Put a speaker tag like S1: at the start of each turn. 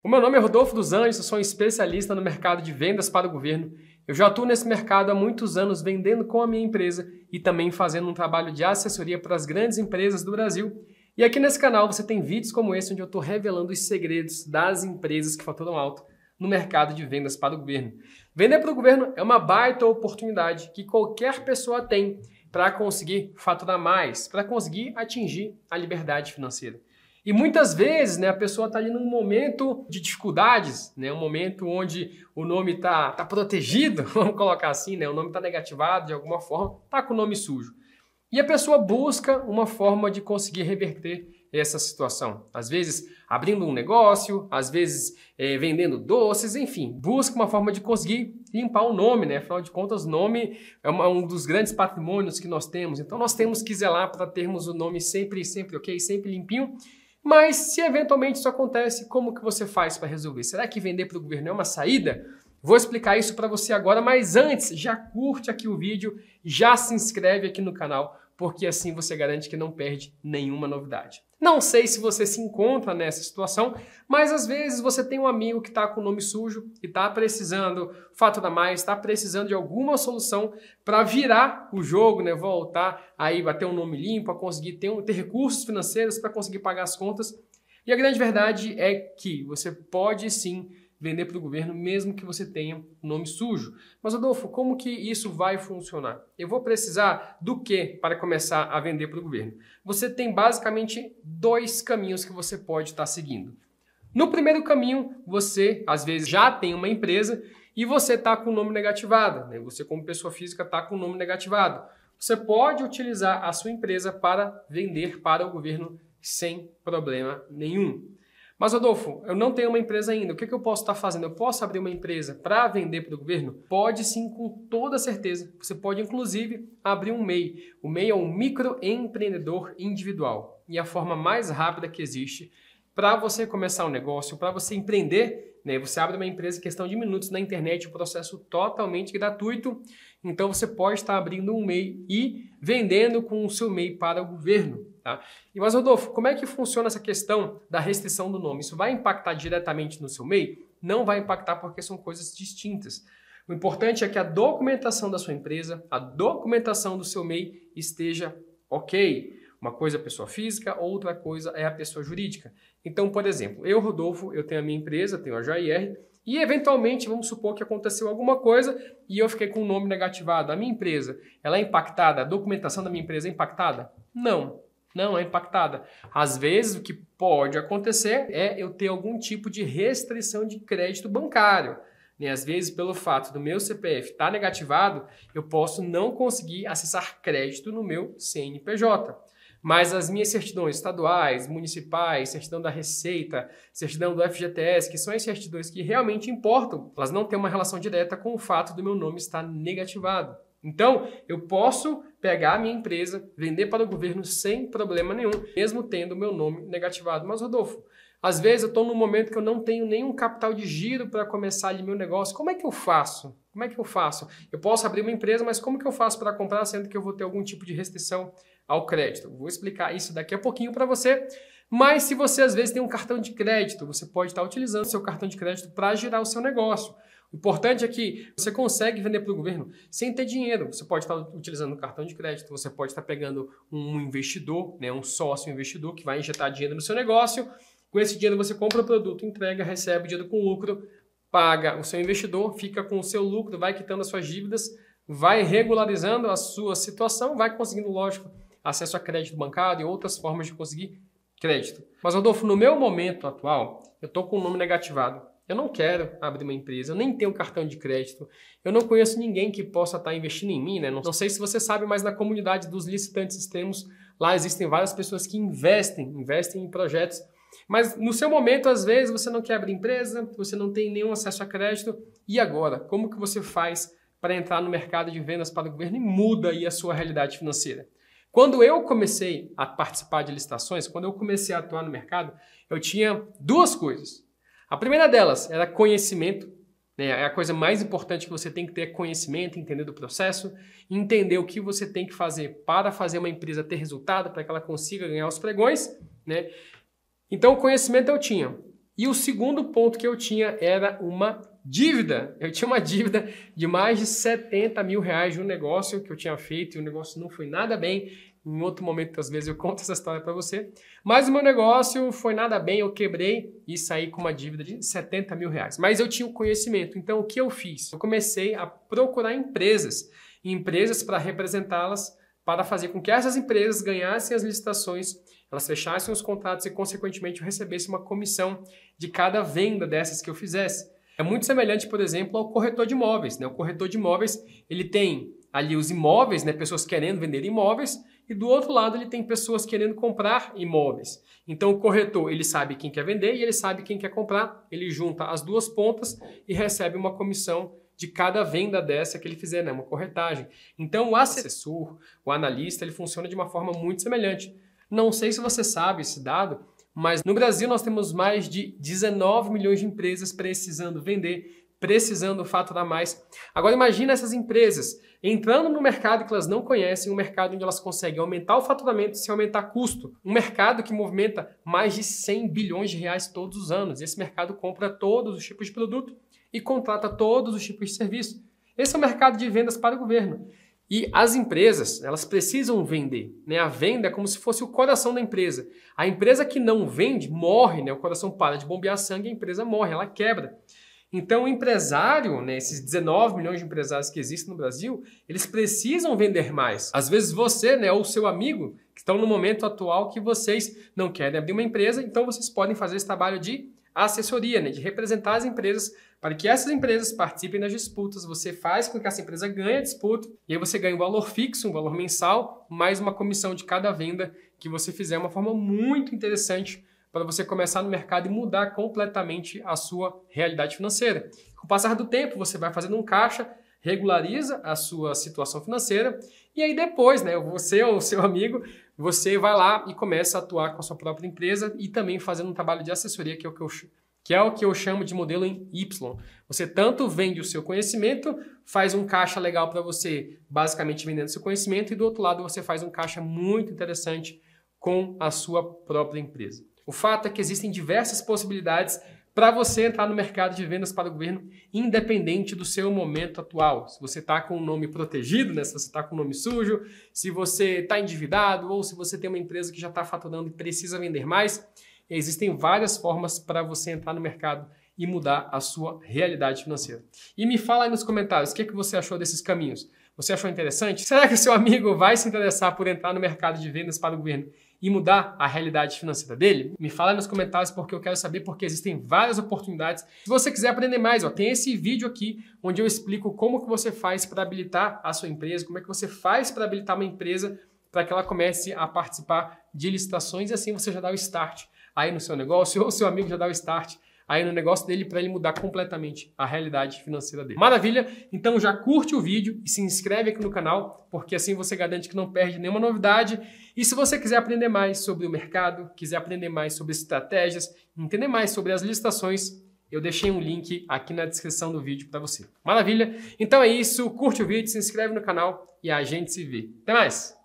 S1: O meu nome é Rodolfo dos Anjos, eu sou um especialista no mercado de vendas para o governo. Eu já atuo nesse mercado há muitos anos vendendo com a minha empresa e também fazendo um trabalho de assessoria para as grandes empresas do Brasil. E aqui nesse canal você tem vídeos como esse onde eu estou revelando os segredos das empresas que faturam alto no mercado de vendas para o governo. Vender para o governo é uma baita oportunidade que qualquer pessoa tem para conseguir faturar mais, para conseguir atingir a liberdade financeira. E muitas vezes, né, a pessoa está ali num momento de dificuldades, né, um momento onde o nome está tá protegido, vamos colocar assim, né, o nome está negativado de alguma forma, está com o nome sujo. E a pessoa busca uma forma de conseguir reverter essa situação. Às vezes abrindo um negócio, às vezes é, vendendo doces, enfim, busca uma forma de conseguir limpar o nome, né? Afinal de contas, nome é uma, um dos grandes patrimônios que nós temos. Então nós temos que zelar para termos o nome sempre, sempre ok, sempre limpinho mas se eventualmente isso acontece, como que você faz para resolver? Será que vender para o governo é uma saída? Vou explicar isso para você agora, mas antes, já curte aqui o vídeo, já se inscreve aqui no canal porque assim você garante que não perde nenhuma novidade. Não sei se você se encontra nessa situação, mas às vezes você tem um amigo que está com o nome sujo e está precisando, fato da mais, está precisando de alguma solução para virar o jogo, né? Voltar aí, bater um nome limpo, a conseguir ter, ter recursos financeiros para conseguir pagar as contas. E a grande verdade é que você pode sim vender para o governo, mesmo que você tenha nome sujo. Mas, Adolfo, como que isso vai funcionar? Eu vou precisar do que para começar a vender para o governo? Você tem basicamente dois caminhos que você pode estar tá seguindo. No primeiro caminho, você às vezes já tem uma empresa e você está com o nome negativado. Né? Você, como pessoa física, está com o nome negativado. Você pode utilizar a sua empresa para vender para o governo sem problema nenhum. Mas, Rodolfo, eu não tenho uma empresa ainda. O que, é que eu posso estar fazendo? Eu posso abrir uma empresa para vender para o governo? Pode sim, com toda certeza. Você pode, inclusive, abrir um MEI. O MEI é um microempreendedor individual. E é a forma mais rápida que existe para você começar um negócio, para você empreender, né? Você abre uma empresa em questão de minutos na internet, um processo totalmente gratuito. Então você pode estar abrindo um MEI e vendendo com o seu MEI para o governo. Tá? E mas Rodolfo, como é que funciona essa questão da restrição do nome? Isso vai impactar diretamente no seu MEI? Não vai impactar porque são coisas distintas. O importante é que a documentação da sua empresa, a documentação do seu MEI esteja ok. Uma coisa é a pessoa física, outra coisa é a pessoa jurídica. Então, por exemplo, eu, Rodolfo, eu tenho a minha empresa, tenho a JR, e eventualmente, vamos supor que aconteceu alguma coisa e eu fiquei com o nome negativado. A minha empresa, ela é impactada? A documentação da minha empresa é impactada? Não não é impactada. Às vezes, o que pode acontecer é eu ter algum tipo de restrição de crédito bancário. Né? Às vezes, pelo fato do meu CPF estar tá negativado, eu posso não conseguir acessar crédito no meu CNPJ. Mas as minhas certidões estaduais, municipais, certidão da Receita, certidão do FGTS, que são as certidões que realmente importam, elas não têm uma relação direta com o fato do meu nome estar negativado. Então, eu posso pegar a minha empresa, vender para o governo sem problema nenhum, mesmo tendo o meu nome negativado. Mas, Rodolfo, às vezes eu estou num momento que eu não tenho nenhum capital de giro para começar ali meu negócio. Como é que eu faço? Como é que eu faço? Eu posso abrir uma empresa, mas como que eu faço para comprar, sendo que eu vou ter algum tipo de restrição ao crédito? Vou explicar isso daqui a pouquinho para você. Mas se você às vezes tem um cartão de crédito, você pode estar utilizando seu cartão de crédito para girar o seu negócio. O importante é que você consegue vender para o governo sem ter dinheiro. Você pode estar utilizando um cartão de crédito, você pode estar pegando um investidor, né, um sócio investidor que vai injetar dinheiro no seu negócio. Com esse dinheiro você compra o produto, entrega, recebe dinheiro com lucro, paga o seu investidor, fica com o seu lucro, vai quitando as suas dívidas, vai regularizando a sua situação, vai conseguindo, lógico, acesso a crédito bancário e outras formas de conseguir crédito. Mas, Rodolfo, no meu momento atual, eu estou com o nome negativado. Eu não quero abrir uma empresa, eu nem tenho cartão de crédito, eu não conheço ninguém que possa estar tá investindo em mim, né? Não, sei se você sabe, mas na comunidade dos licitantes extremos, lá existem várias pessoas que investem, investem em projetos. Mas no seu momento, às vezes, você não quer abrir empresa, você não tem nenhum acesso a crédito. E agora? Como que você faz para entrar no mercado de vendas para o governo e muda aí a sua realidade financeira? Quando eu comecei a participar de licitações, quando eu comecei a atuar no mercado, eu tinha duas coisas. A primeira delas era conhecimento. Né? É a coisa mais importante que você tem que ter é conhecimento, entender do processo, entender o que você tem que fazer para fazer uma empresa ter resultado, para que ela consiga ganhar os pregões. Né? Então, conhecimento eu tinha. E o segundo ponto que eu tinha era uma Dívida. Eu tinha uma dívida de mais de 70 mil reais de um negócio que eu tinha feito e o negócio não foi nada bem. Em outro momento, às vezes, eu conto essa história para você. Mas o meu negócio foi nada bem, eu quebrei e saí com uma dívida de 70 mil reais. Mas eu tinha o conhecimento. Então, o que eu fiz? Eu comecei a procurar empresas. Empresas para representá-las, para fazer com que essas empresas ganhassem as licitações elas fechassem os contratos e, consequentemente, eu recebesse uma comissão de cada venda dessas que eu fizesse. É muito semelhante, por exemplo, ao corretor de imóveis. Né? O corretor de imóveis ele tem ali os imóveis, né? pessoas querendo vender imóveis, e do outro lado ele tem pessoas querendo comprar imóveis. Então o corretor ele sabe quem quer vender e ele sabe quem quer comprar. Ele junta as duas pontas e recebe uma comissão de cada venda dessa que ele fizer, né? uma corretagem. Então o assessor, o analista, ele funciona de uma forma muito semelhante. Não sei se você sabe esse dado, mas no Brasil nós temos mais de 19 milhões de empresas precisando vender, precisando faturar mais. Agora imagine essas empresas entrando no mercado que elas não conhecem, um mercado onde elas conseguem aumentar o faturamento sem aumentar custo, um mercado que movimenta mais de 100 bilhões de reais todos os anos. Esse mercado compra todos os tipos de produto e contrata todos os tipos de serviço. Esse é o mercado de vendas para o governo. E as empresas, elas precisam vender. Né? A venda é como se fosse o coração da empresa. A empresa que não vende morre, né? o coração para de bombear sangue e a empresa morre, ela quebra. Então, o empresário, né, esses 19 milhões de empresários que existem no Brasil, eles precisam vender mais. Às vezes você né, ou seu amigo que estão no momento atual que vocês não querem abrir uma empresa, então vocês podem fazer esse trabalho de assessoria, né, de representar as empresas para que essas empresas participem das disputas. Você faz com que essa empresa ganhe a disputa e aí você ganha um valor fixo, um valor mensal, mais uma comissão de cada venda que você fizer. uma forma muito interessante para você começar no mercado e mudar completamente a sua realidade financeira. Com o passar do tempo, você vai fazendo um caixa, regulariza a sua situação financeira e aí depois, né, você ou seu amigo você vai lá e começa a atuar com a sua própria empresa e também fazendo um trabalho de assessoria, que é o que eu, que é o que eu chamo de modelo em Y. Você tanto vende o seu conhecimento, faz um caixa legal para você, basicamente vendendo seu conhecimento, e do outro lado você faz um caixa muito interessante com a sua própria empresa. O fato é que existem diversas possibilidades para você entrar no mercado de vendas para o governo, independente do seu momento atual. Se você está com o nome protegido, né? se você está com o nome sujo, se você está endividado ou se você tem uma empresa que já está faturando e precisa vender mais, existem várias formas para você entrar no mercado e mudar a sua realidade financeira. E me fala aí nos comentários o que, é que você achou desses caminhos. Você achou interessante? Será que o seu amigo vai se interessar por entrar no mercado de vendas para o governo e mudar a realidade financeira dele? Me fala nos comentários porque eu quero saber porque existem várias oportunidades. Se você quiser aprender mais, ó, tem esse vídeo aqui onde eu explico como que você faz para habilitar a sua empresa, como é que você faz para habilitar uma empresa para que ela comece a participar de licitações e assim você já dá o start aí no seu negócio ou seu amigo já dá o start aí no negócio dele para ele mudar completamente a realidade financeira dele. Maravilha? Então já curte o vídeo e se inscreve aqui no canal, porque assim você garante que não perde nenhuma novidade. E se você quiser aprender mais sobre o mercado, quiser aprender mais sobre estratégias, entender mais sobre as licitações, eu deixei um link aqui na descrição do vídeo para você. Maravilha? Então é isso, curte o vídeo, se inscreve no canal e a gente se vê. Até mais!